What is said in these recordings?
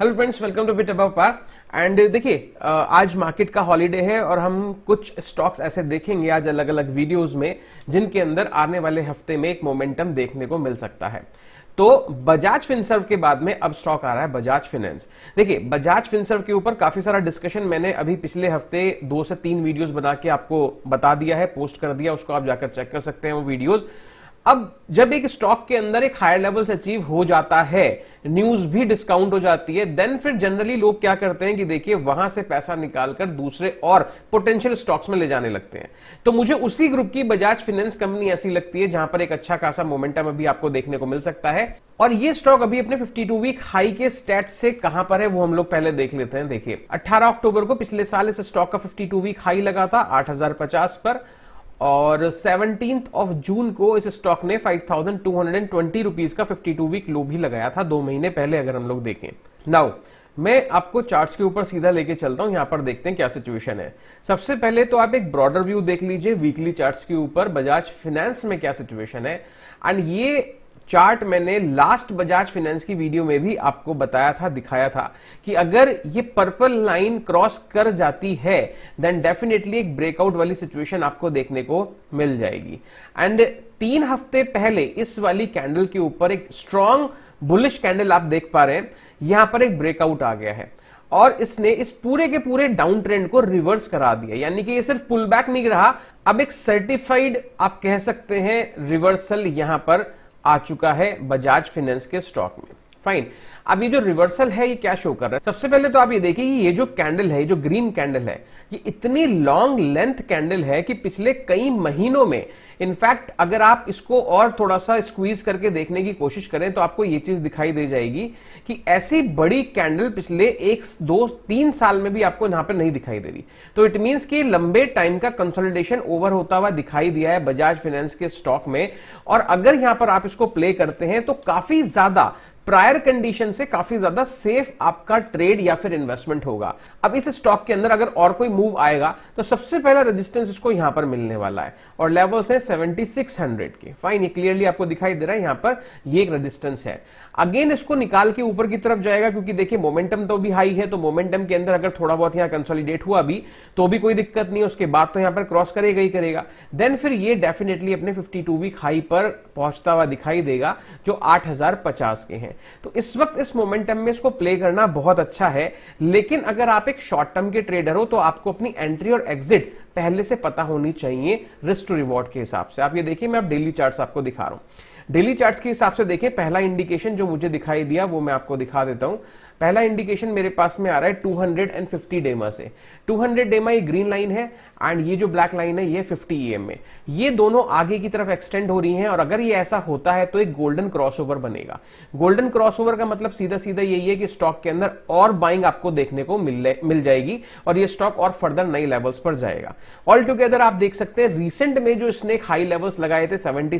hello friends welcome to bit अब पार and देखिए uh, आज मार्केट का हॉलीडे है और हम कुछ स्टॉक्स ऐसे देखेंगे आज अलग अलग वीडियोस में जिनके अंदर आने वाले हफ्ते में एक मोमेंटम देखने को मिल सकता है तो बजाज फिनसर्व के बाद में अब स्टॉक आ रहा है बजाज फिनेंस देखिए बजाज फिनसर्व के ऊपर काफी सारा डिस्कशन मैंने अभी पिछले हफ्ते दो से तीन वीडियोस बना के आपको बता दिया है पोस्ट कर दिया उसको आप जाकर चेक कर सकते हैं वो वीडियोस अब जब एक स्टॉक के अंदर एक हायर लेवल से अचीव हो जाता है न्यूज भी डिस्काउंट हो जाती है देन फिर जनरली लोग क्या करते हैं कि देखिए वहां से पैसा निकालकर दूसरे और पोटेंशियल स्टॉक्स में ले जाने लगते हैं तो मुझे उसी ग्रुप की बजाज फिनेंस कंपनी ऐसी लगती है जहां पर एक अच्छा खासा मोमेंटम अभी आपको देखने को मिल सकता है और ये स्टॉक अभी अपने 52 वीक हाई के स्टेट से कहां पर है वो हम लोग पहले देख लेते हैं देखिए 18 अक्टूबर को पिछले साल इस स्टॉक का 52 वीक हाई लगा था आठ पर और सेवनटीन ऑफ जून को इस स्टॉक ने five thousand two hundred and twenty rupees का फिफ्टी टू वीक लो भी लगाया था दो महीने पहले अगर हम लोग देखें नाउ मैं आपको चार्ट्स के ऊपर सीधा लेके चलता हूं यहां पर देखते हैं क्या सिचुएशन है सबसे पहले तो आप एक ब्रॉडर व्यू देख लीजिए वीकली चार्ट्स के ऊपर बजाज फिनेंस में क्या सिचुएशन है एंड ये चार्ट मैंने लास्ट बजाज फाइनेंस की वीडियो में भी आपको बताया था दिखाया था कि अगर ये पर्पल लाइन क्रॉस कर जाती है देन डेफिनेटली एक ब्रेकआउट वाली सिचुएशन आपको देखने को मिल जाएगी एंड तीन हफ्ते पहले इस वाली कैंडल के ऊपर एक स्ट्रॉन्ग बुलिश कैंडल आप देख पा रहे हैं यहां पर एक ब्रेकआउट आ गया है और इसने इस पूरे के पूरे डाउन ट्रेंड को रिवर्स करा दिया यानी कि ये सिर्फ पुल बैक नहीं रहा अब एक सर्टिफाइड आप कह सकते हैं रिवर्सल यहां पर आ चुका है बजाज फाइनेंस के स्टॉक में फाइन अब ये जो रिवर्सल है ये क्या शो कर रहा है सबसे पहले तो आप ये देखिए कि ये जो कैंडल है ये जो ग्रीन कैंडल है ये इतनी लॉन्ग लेंथ कैंडल है कि पिछले कई महीनों में इनफैक्ट अगर आप इसको और थोड़ा सा स्क्वीज करके देखने की कोशिश करें तो आपको ये चीज दिखाई दे जाएगी कि ऐसी बड़ी कैंडल पिछले एक दो तीन साल में भी आपको यहां पर नहीं दिखाई दे रही तो इट मीन्स कि लंबे टाइम का कंसोलिडेशन ओवर होता हुआ दिखाई दिया है बजाज फाइनेंस के स्टॉक में और अगर यहां पर आप इसको प्ले करते हैं तो काफी ज्यादा प्रायर कंडीशन से काफी ज्यादा सेफ आपका ट्रेड या फिर इन्वेस्टमेंट होगा अब इस स्टॉक के अंदर अगर और कोई मूव आएगा तो सबसे पहला रेजिस्टेंस इसको यहां पर मिलने वाला है और लेवल्स है 7600 के फाइन ये क्लियरली आपको दिखाई दे रहा है यहां पर ये एक रेजिस्टेंस है अगेन इसको निकाल के ऊपर की तरफ जाएगा क्योंकि देखिए मोमेंटम तो भी हाई है तो मोमेंटम के अंदर अगर थोड़ा बहुत यहां कंसोलिडेट हुआ भी तो भी कोई दिक्कत नहीं उसके बाद तो यहां पर क्रॉस करेगा ही करेगा देन फिर ये डेफिनेटली अपने 52 वीक हाई पर पहुंचता हुआ दिखाई देगा जो 8050 के हैं है तो इस वक्त इस मोमेंटम में इसको प्ले करना बहुत अच्छा है लेकिन अगर आप एक शॉर्ट टर्म के ट्रेडर हो तो आपको अपनी एंट्री और एग्जिट पहले से पता होनी चाहिए रिस्क टू रिवॉर्ड के हिसाब से आप ये देखिए मैं आप डेली चार्ट आपको दिखा रहा हूं डेली चार्ट्स के हिसाब से देखें पहला इंडिकेशन जो मुझे दिखाई दिया वो मैं आपको दिखा देता हूं पहला इंडिकेशन मेरे पास में आ रहा है 250 डेमा से 200 डेमा ये ग्रीन लाइन है एंड ये जो ब्लैक लाइन है ये 50 ईएम में ये दोनों आगे की तरफ एक्सटेंड हो रही हैं और अगर ये ऐसा होता है तो एक गोल्डन क्रॉसओवर बनेगा गोल्डन क्रॉसओवर का मतलब सीधा सीधा यही है कि स्टॉक के अंदर और बाइंग आपको देखने को मिल मिल जाएगी और ये स्टॉक और फर्दर नई लेवल्स पर जाएगा ऑल टुगेदर आप देख सकते हैं रिसेंट में जो इसने हाई लेवल्स लगाए थे सेवेंटी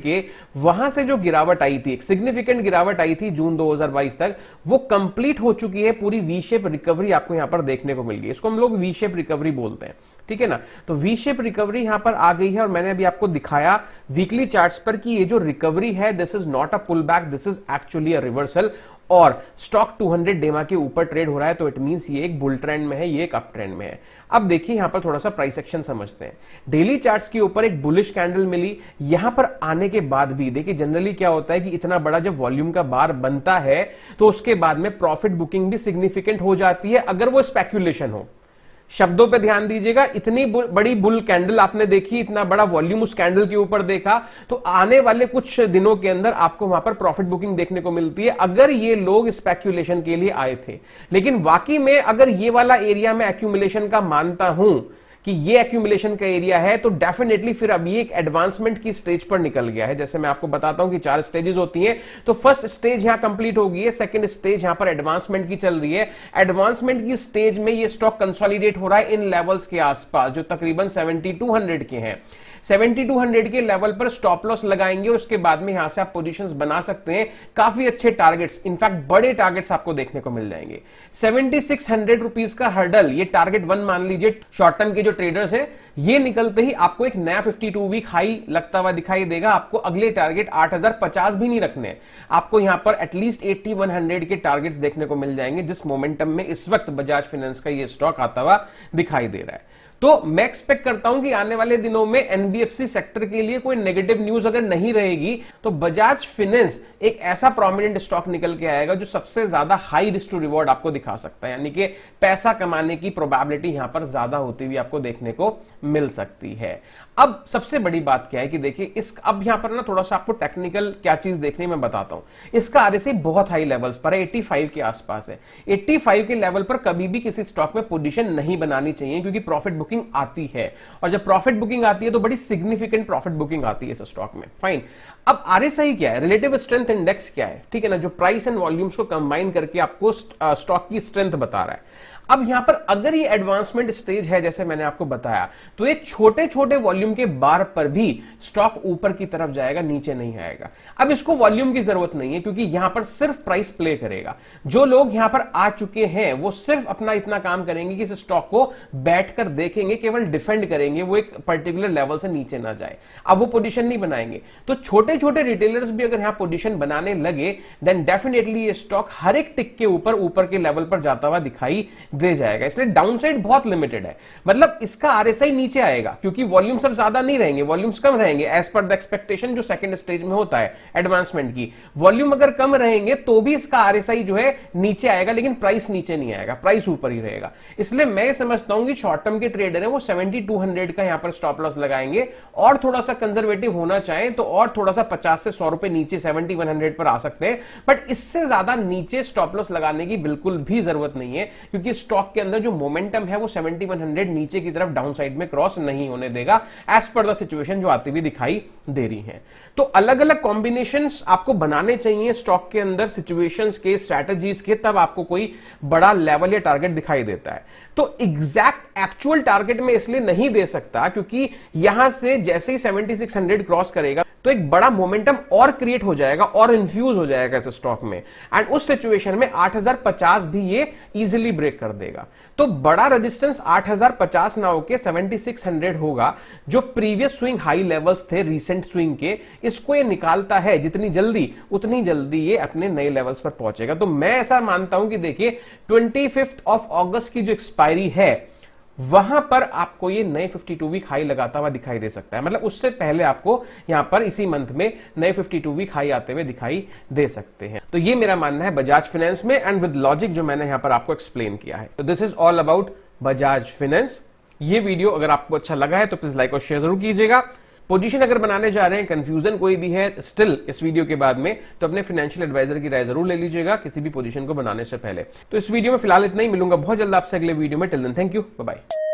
के वहां से जो गिरावट आई थी सिग्निफिकेंट गिरावट आई थी जून 2022 तक वो कंप्लीट हो चुकी है पूरी वी शेप रिकवरी आपको यहां पर देखने को मिल गई इसको हम लोग वी शेप रिकवरी बोलते हैं ठीक है ना तो वी शेप रिकवरी यहां पर आ गई है और मैंने अभी आपको दिखाया वीकली चार्ट्स पर कि ये जो रिकवरी है this is not a pull back this is actually a reversal और स्टॉक 200 डेमा के ऊपर ट्रेड हो रहा है तो इट मींस ये एक बुल ट्रेंड में है ये एक अप ट्रेंड में है अब देखिए यहां पर थोड़ा सा प्राइस एक्शन समझते हैं डेली चार्ट्स के ऊपर एक बुलिश कैंडल मिली यहां पर आने के बाद भी देखिए जनरली क्या होता है कि इतना बड़ा जब वॉल्यूम का बार बनता है तो उसके बाद में प्रॉफिट बुकिंग भी सिग्निफिकेंट हो जाती है अगर वो स्पेक्यूलेशन हो शब्दों पे ध्यान दीजिएगा इतनी बुल, बड़ी बुल कैंडल आपने देखी इतना बड़ा वॉल्यूम उस कैंडल के ऊपर देखा तो आने वाले कुछ दिनों के अंदर आपको वहां पर प्रॉफिट बुकिंग देखने को मिलती है अगर ये लोग स्पेक्यूलेशन के लिए आए थे लेकिन वाकई में अगर ये वाला एरिया में एक्यूमुलेशन का मानता हूं कि ये एक्यूमुलेशन का एरिया है तो डेफिनेटली फिर अब ये एक एडवांसमेंट की स्टेज पर निकल गया है जैसे मैं आपको बताता हूं कि चार स्टेजेस होती हैं तो फर्स्ट स्टेज यहां कंप्लीट हो गई है सेकंड स्टेज यहां पर एडवांसमेंट की चल रही है एडवांसमेंट की स्टेज में ये स्टॉक कंसोलिडेट हो रहा है इन लेवल्स के आसपास जो तकरीबन सेवेंटी के हैं 7200 के लेवल पर स्टॉप लॉस लगाएंगे और उसके बाद में यहां से आप पोजीशंस बना सकते हैं काफी अच्छे टारगेट्स इनफैक्ट बड़े टारगेट्स आपको देखने को मिल जाएंगे 7600 रुपीस का हर्डल ये टारगेट वन मान लीजिए शॉर्ट टर्म के जो ट्रेडर्स हैं ये निकलते ही आपको एक नया 52 वीक हाई लगता हुआ दिखाई देगा आपको अगले टारगेट 8050 भी नहीं रखने आपको यहां पर एटलीस्ट 8100 के टारगेट्स देखने को मिल जाएंगे जिस मोमेंटम में इस वक्त बजाज फाइनेंस का ये स्टॉक आता हुआ दिखाई दे रहा है तो मैं एक्सपेक्ट करता हूं कि आने वाले दिनों में एनबीएफसी सेक्टर के लिए कोई नेगेटिव न्यूज अगर नहीं रहेगी तो बजाज फिनेंस एक ऐसा प्रोमिनेंट स्टॉक निकल के आएगा जो सबसे ज्यादा हाई रिस्क टू रिवॉर्ड आपको दिखा सकता है यानी कि पैसा कमाने की प्रोबेबिलिटी यहां पर ज्यादा होती हुई आपको देखने को मिल सकती है अब सबसे बड़ी बात क्या है कि देखिए इस अब यहां पर ना थोड़ा सा आपको टेक्निकल क्या चीज देखने में बताता हूं इसका आरएसआई बहुत हाई लेवल्स पर है 85 के आसपास है 85 के लेवल पर कभी भी किसी स्टॉक में पोजीशन नहीं बनानी चाहिए क्योंकि प्रॉफिट बुकिंग आती है और जब प्रॉफिट बुकिंग आती है तो बड़ी सिग्निफिकेंट प्रॉफिट बुकिंग आती है इस स्टॉक में फाइन अब आरएसआई क्या है रिलेटिव स्ट्रेंथ इंडेक्स क्या है ठीक है ना जो प्राइस एंड वॉल्यूम्स को कंबाइन करके आपको स्टॉक की स्ट्रेंथ बता रहा है अब यहां पर अगर ये एडवांसमेंट स्टेज है जैसे मैंने आपको बताया तो ये छोटे छोटे वॉल्यूम के बार पर भी स्टॉक ऊपर की तरफ जाएगा नीचे नहीं आएगा अब इसको वॉल्यूम की जरूरत नहीं है क्योंकि यहां पर सिर्फ प्राइस प्ले करेगा जो लोग यहां पर आ चुके हैं वो सिर्फ अपना इतना काम करेंगे कि इस स्टॉक को बैठकर देखेंगे केवल डिफेंड करेंगे वो एक पर्टिकुलर लेवल से नीचे ना जाए अब वो पोजिशन नहीं बनाएंगे तो छोटे छोटे रिटेलर्स भी अगर यहां पोजिशन बनाने लगे देन डेफिनेटली ये स्टॉक हर एक टिक के ऊपर ऊपर के लेवल पर जाता हुआ दिखाई दे जाएगा इसलिए डाउन साइड बहुत लिमिटेड है मतलब इसका आरएसआई नीचे आएगा क्योंकि वॉल्यूम्स अब ज्यादा नहीं रहेंगे वॉल्यूम्स कम रहेंगे एज पर द एक्सपेक्टेशन जो सेकंड स्टेज में होता है एडवांसमेंट की वॉल्यूम अगर कम रहेंगे तो भी इसका आरएसआई जो है नीचे आएगा लेकिन प्राइस नीचे नहीं आएगा प्राइस ऊपर ही रहेगा इसलिए मैं समझता हूं कि शॉर्ट टर्म के ट्रेडर है वो सेवेंटी का यहां पर स्टॉप लॉस लगाएंगे और थोड़ा सा कंजर्वेटिव होना चाहे तो और थोड़ा सा पचास से सौ रुपए नीचे सेवेंटी वन पर आ सकते हैं बट इससे ज्यादा नीचे स्टॉप लॉस लगाने की बिल्कुल भी जरूरत नहीं है क्योंकि स्टॉक के अंदर जो मोमेंटम है वो 7100 नीचे की तरफ डाउन साइड में क्रॉस नहीं होने देगा एज पर द सिचुएशन जो आती हुई दिखाई दे रही है तो अलग अलग कॉम्बिनेशन आपको बनाने चाहिए स्टॉक के अंदर सिचुएशन के स्ट्रैटेजीज के तब आपको कोई बड़ा लेवल या टारगेट दिखाई देता है तो एग्जैक्ट एक्चुअल टारगेट में इसलिए नहीं दे सकता क्योंकि यहां से जैसे ही 7600 क्रॉस करेगा तो एक बड़ा मोमेंटम और क्रिएट हो जाएगा और इन्फ्यूज हो जाएगा इस स्टॉक में एंड उस सिचुएशन में 8050 भी ये इजिली ब्रेक कर देगा तो बड़ा रेजिस्टेंस 8050 ना होके 7600 होगा जो प्रीवियस स्विंग हाई लेवल्स थे रिसेंट स्विंग के इसको ये निकालता है जितनी जल्दी उतनी जल्दी ये अपने नए लेवल्स पर पहुंचेगा तो मैं ऐसा मानता हूं कि देखिए ट्वेंटी ऑफ ऑगस्ट की जो एक्सपायरी है वहां पर आपको ये नए 52 वीक हाई लगाता हुआ दिखाई दे सकता है मतलब उससे पहले आपको यहां पर इसी मंथ में नए 52 वीक हाई आते हुए दिखाई दे सकते हैं तो ये मेरा मानना है बजाज फाइनेंस में एंड विद लॉजिक जो मैंने यहां पर आपको एक्सप्लेन किया है तो this is all about Bajaj finance ये वीडियो अगर आपको अच्छा लगा है तो प्लीज लाइक और शेयर जरूर कीजिएगा पोजीशन अगर बनाने जा रहे हैं कंफ्यूजन कोई भी है स्टिल इस वीडियो के बाद में तो अपने फाइनेंशियल एडवाइजर की राय जरूर ले लीजिएगा किसी भी पोजीशन को बनाने से पहले तो इस वीडियो में फिलहाल इतना ही मिलूंगा बहुत जल्द आपसे अगले वीडियो में till then thank you bye